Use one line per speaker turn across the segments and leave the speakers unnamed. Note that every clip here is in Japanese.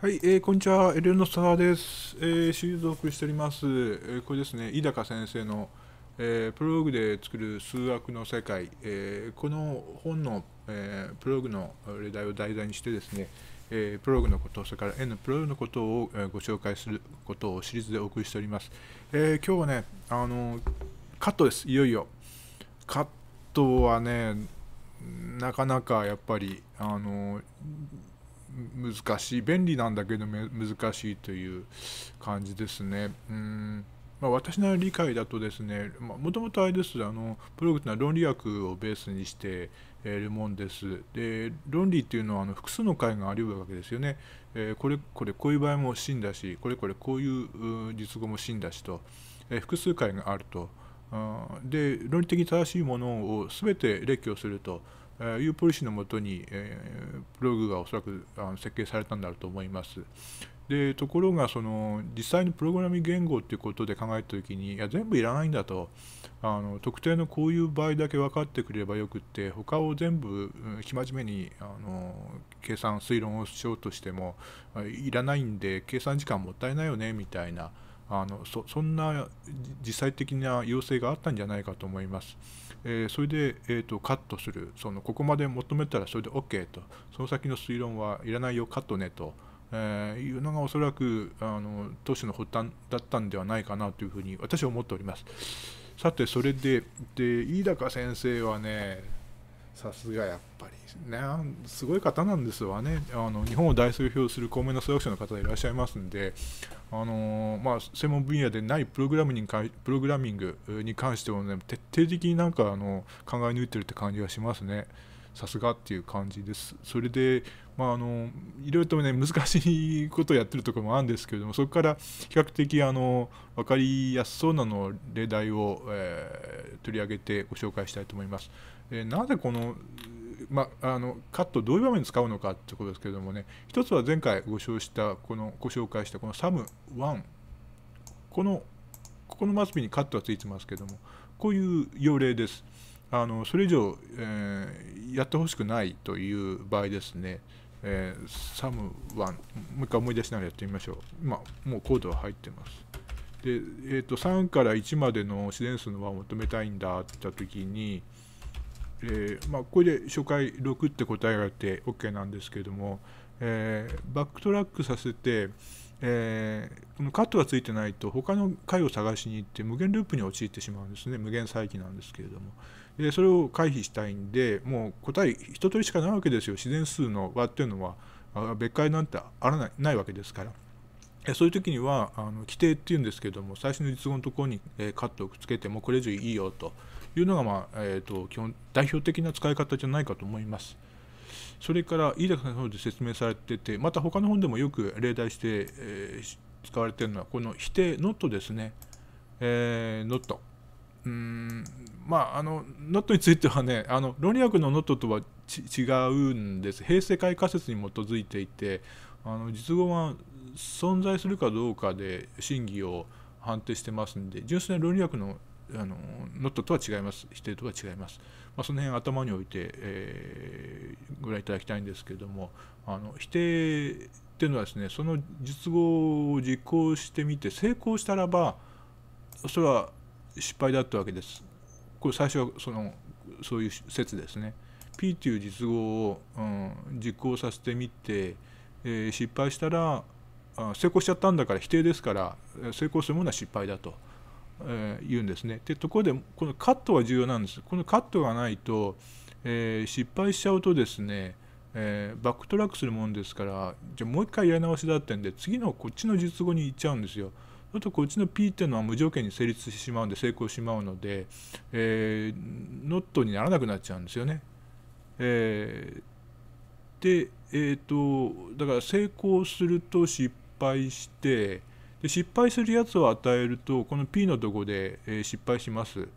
はい、えー、こんにちは、エレノスーです、えー。シリーズお送りしております。えー、これですね、井高先生の、えー、プローグで作る数学の世界、えー、この本の、えー、プローグの例題を題材にしてですね、えー、プローグのこと、それから N のプローグのことを、えー、ご紹介することをシリーズでお送りしております。えー、今日はね、あのカットです、いよいよ。カットはね、なかなかやっぱり、あの難しい便利なんだけど難しいという感じですね。うんまあ、私の理解だとですね、もともとあれです、あのプログっていうのは論理学をベースにしているもんです。で、論理っていうのはあの複数の解があり得るわけですよね。えー、これ、これ、こういう場合も真だし、これ、これ、こういう実語も真だしと、えー、複数解があると。あで、論理的に正しいものを全て列挙すると。いうポリシーのもとに、えー、プログがおそらくあの設計されたんだろうと思います。でところがその実際にプログラミング言語っていうことで考えた時にいや全部いらないんだとあの特定のこういう場合だけ分かってくれればよくって他を全部生真面目にあの計算推論をしようとしてもいらないんで計算時間もったいないよねみたいな。あのそそんな実際的な要請があったんじゃないかと思います。えー、それで、えーと、カットするその、ここまで求めたらそれで OK と、その先の推論はいらないよ、カットねと、えー、いうのがおそらくあの当初の発端だったんではないかなというふうに私は思っております。さて、それでで飯高先生はね、さすがやっぱりねすごい方なんですわねあの日本を代表する公明の創薬者の方がいらっしゃいますんであのー、まあ、専門分野でないプログラムにプログラミングに関しても、ね、徹底的になんかあの考え抜いてるって感じがしますねさすがっていう感じですそれでまあ、あのいろいろとね難しいことをやってるところもあるんですけれどもそこから比較的あの分かりやすそうなの例題を、えー、取り上げてご紹介したいと思います。えー、なぜこのまあ、のカットどういう場面に使うのかということですけれどもね一つは前回ご紹したこのご紹介したこのサム1このここの末尾にカットがついてますけどもこういう要例です。あのそれ以上、えー、やってほしくないという場合ですね。えー、サムワン、もう一回思い出しながらやってみましょう。今、もうコードは入ってます。で、えーと、3から1までの自然数の和を求めたいんだって言った時に、えー、まあ、これで初回6って答えがあって OK なんですけども、えー、バックトラックさせて、えー、このカットがついてないと他の回を探しに行って無限ループに陥ってしまうんですね無限再起なんですけれどもでそれを回避したいんでもう答え一通りしかないわけですよ自然数の和っていうのは別解なんてあらないないわけですから。そういう時にはあの規定っていうんですけども最新の実語のところに、えカットをくっつけてもこれ以上いいよというのが、まあえーと、基本代表的な使い方じゃないかと思います。それから飯田さんの方で説明されててまた他の本でもよく例題して、えー、使われてるのはこの否定ノットですね、えー、ノットうんまあ、あのノットについてはねあの論理学のノットとは違うんです平成界仮説に基づいていてあの実語は存在するかどうかで真偽を判定してますんで純粋な論理学のあのノットとは違います否定とは違います、まあ、その辺頭に置いて、えー、ご覧いただきたいんですけれどもあの否定っていうのはですねその実語を実行してみて成功したらばそれは失敗だったわけです。これ最初はそのそういう説ですね。P という実合を、うん、実行させてみて、えー、失敗したら成功しちゃったんだから否定ですから成功するものは失敗だと、えー、言うんですね。でところでこのカットは重要なんです。このカットがないと、えー、失敗しちゃうとですね、えー、バックトラックするもんですからじゃあもう一回やり直しだってんで次のこっちの術後に行っちゃうんですよ。だとこっちの P っていうのは無条件に成立してしまうんで成功してしまうので、えー、ノットにならなくなっちゃうんですよね。えー、で、えーと、とだから成功すると失敗してで失敗するやつを与えるとこの P のとこで、え失敗します。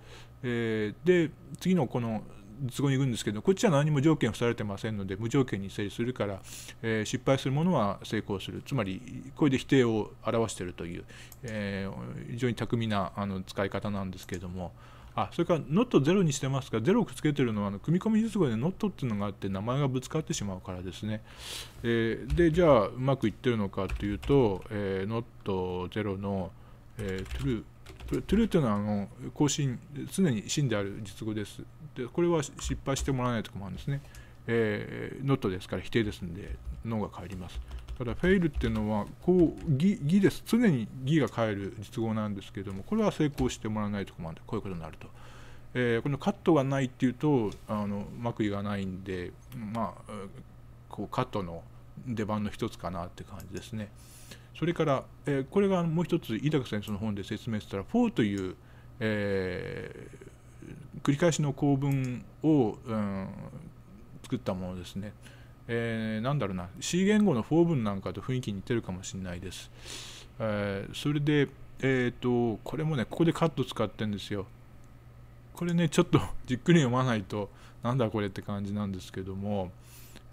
えで次のこの都こに行くんですけどこっちは何も条件付されてませんので無条件に整理するから、えー、失敗するものは成功するつまりこれで否定を表しているという、えー、非常に巧みなあの使い方なんですけれども。あそれから not ゼロにしてますがゼロをくっつけてるのはあの組み込み術語で not っていうのがあって名前がぶつかってしまうからですね、えー、でじゃあうまくいってるのかというと、えー、not ゼロの、えー、true トゥルーというのはあの更新常に真である実語ですでこれは失敗してもらわないと困るんですね、えー、ノットですから否定ですので脳が帰りますただフェイルっていうのはこう義義です常に義が変える実語なんですけどもこれは成功してもらわないと困るんでこういうことになると、えー、このカットがないっていうとあの幕衣がないんでまあこうカットの出番の一つかなって感じですね。それから、えー、これがもう一つ井高先生の本で説明したら「4。という、えー、繰り返しの構文を、うん、作ったものですね。えー、なんだろうな C 言語の for 文なんかと雰囲気似てるかもしれないです。えー、それで、えーと、これもねここでカット使ってるんですよ。これねちょっと じっくり読まないとなんだこれって感じなんですけども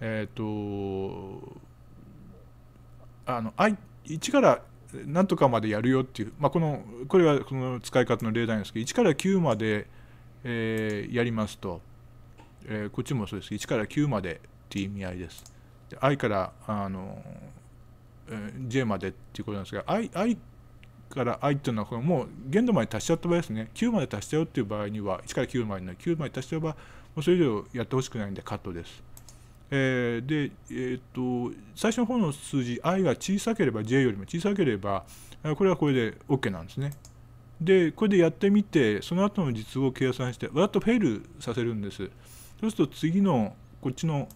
えっ、ー、とあの「愛」1から何とかまでやるよっていう、まあ、このこれはこの使い方の例題なんですけど1から9まで、えー、やりますと、えー、こっちもそうです1から9までっていう意味合いです。で i からあの、えー、j までっていうことなんですが i, i から i っていうのはもう限度まで達しちゃった場合ですね9まで達したよっていう場合には1から9までの9まで達しちゃえばもうそれ以上やってほしくないんでカットです。えー、で、えー、っと最初の方の数字 i が小さければ j よりも小さければこれはこれで OK なんですね。でこれでやってみてその後の実を計算してわっとフェイルさせるんです。そうすると次のこっちの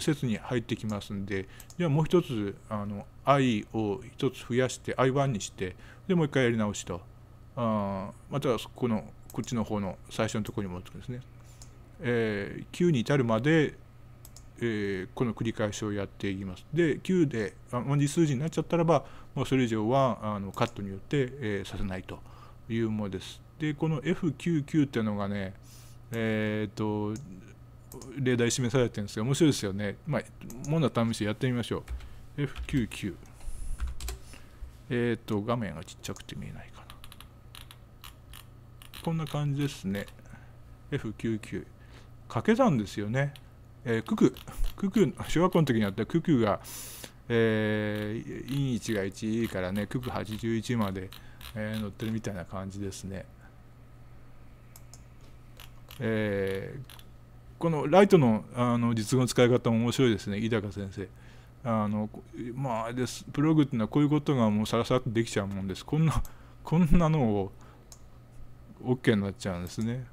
説に入ってきますんでじゃあもう一つあの i を一つ増やして i1 にしてでもう一回やり直しとあまたこのこっちの方の最初のところに戻ってくるんですね。えー、9に至るまでえー、この繰り返しをやっていきます。で9で同じ数字になっちゃったらばもうそれ以上はあのカットによって、えー、させないというものです。でこの F99 っていうのがねえっ、ー、と例題示されてるんですが面白いですよね。まあ、もの試してやってみましょう。F99。えっ、ー、と画面がちっちゃくて見えないかな。こんな感じですね。F99。掛け算ですよね。えー、クク、クク、小学校の時にあったククが、えー、イン1が1からね、クク81まで、えー、乗ってるみたいな感じですね。えー、このライトのあの実語の使い方も面白いですね、井高先生。あのまあです、ブログっていうのはこういうことがもうさらさらっとできちゃうもんです。こんな、こんなのを OK になっちゃうんですね。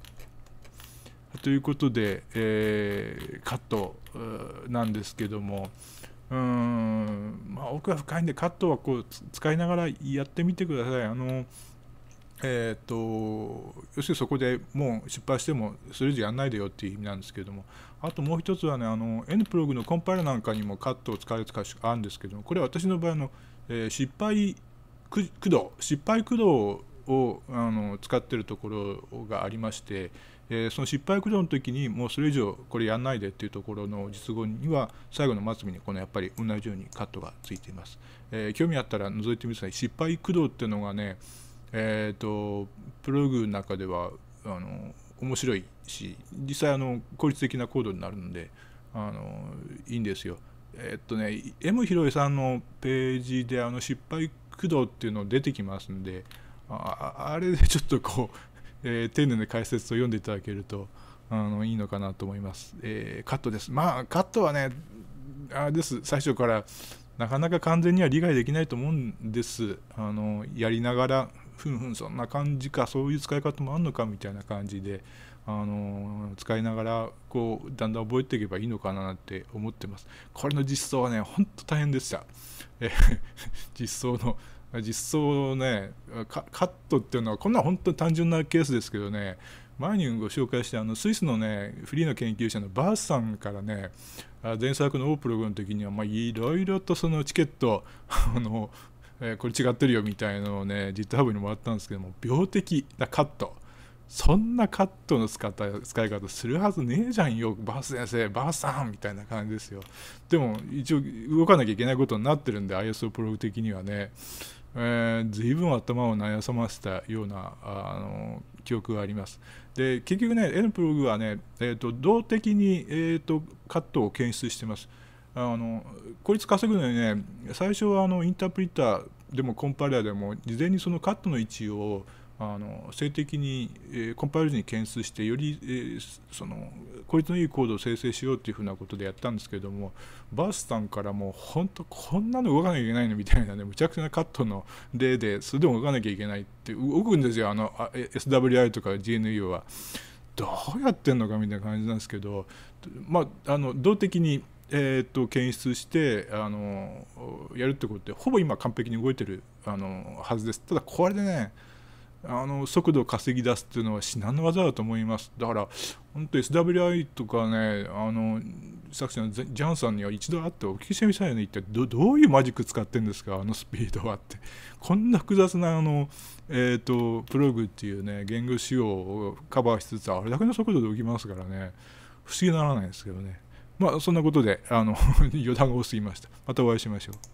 ということで、えー、カットなんですけども、うーん、まあ、奥が深いんでカットはこう使いながらやってみてください。あのえーと、要するにそこでもう失敗してもそれ以上やらないでよっていう意味なんですけどもあともう一つはねあの N プログのコンパイラなんかにもカットを使える使あるんですけどもこれは私の場合の、えー、失敗駆動失敗駆動をあの使ってるところがありまして、えー、その失敗駆動の時にもうそれ以上これやんないでっていうところの実後には最後の末尾にこのやっぱり同じようにカットがついています、えー、興味あったら覗いてみてください失敗駆動っていうのがねえっ、ー、とプログの中ではあの面白いし実際あの効率的なコードになるのであのいいんですよえっとね M ひろえさんのページであの失敗駆動っていうの出てきますんでああれでちょっとこうえー、丁寧な解説を読んでいただけるとあのいいのかなと思います、えー、カットですまあカットはねあれです最初からなかなか完全には理解できないと思うんですあのやりながらふんふんそんな感じかそういう使い方もあんのかみたいな感じであの使いながらこうだんだん覚えていけばいいのかなって思ってますこれの実装はねほんと大変でした、え実装の実装をねカットっていうのはこんな本当に単純なケースですけどね前にご紹介したあのスイスのねフリーの研究者のバースさんからね前作のオープログの時にはまあいろいろとそのチケット あの、えー、これ違ってるよみたいなのをね GitHub にもらったんですけども病的なカットそんなカットの使った使い方するはずねえじゃんよバース先生バースさんみたいな感じですよでも一応動かなきゃいけないことになってるんで ISO プログ的にはねえー、随分頭を悩ませたようなあの記憶があります。で結局ね、エンプログはね、えーと、動的に、えーと、カットを検出してます。あの効率稼ぐのにね、最初はあのインタープリターでもコンパイラーでも事前にそのカットの位置をあの性的に、えー、コンパイル時に検出してより、えー、その効率のいいコードを生成しようっていうふうなことでやったんですけれどもバースさんからもう本当こんなの動かなきゃいけないのみたいなねむちゃくちゃなカットの例でそれでも動かなきゃいけないって動くんですよあの SWI とか GNU は。どうやってんのかみたいな感じなんですけど、まあ、あの動的に、えー、と検出してあのやるってことでほぼ今完璧に動いてるあのはずですただこれでねあの速度を稼ぎ出すっていうのは至難の技だと思いますだから本当 SWI とかねあのさっきのジャンさんには一度会ってお聞きしてみたいよね一体どどういうマジック使ってんですかあのスピードはってこんな複雑なあの、えーと、プログっていうね言語仕様をカバーしつつあれだけの速度で動きますからね不思議ならないですけどねまあそんなことであの 余談が多すぎましたまたお会いしましょう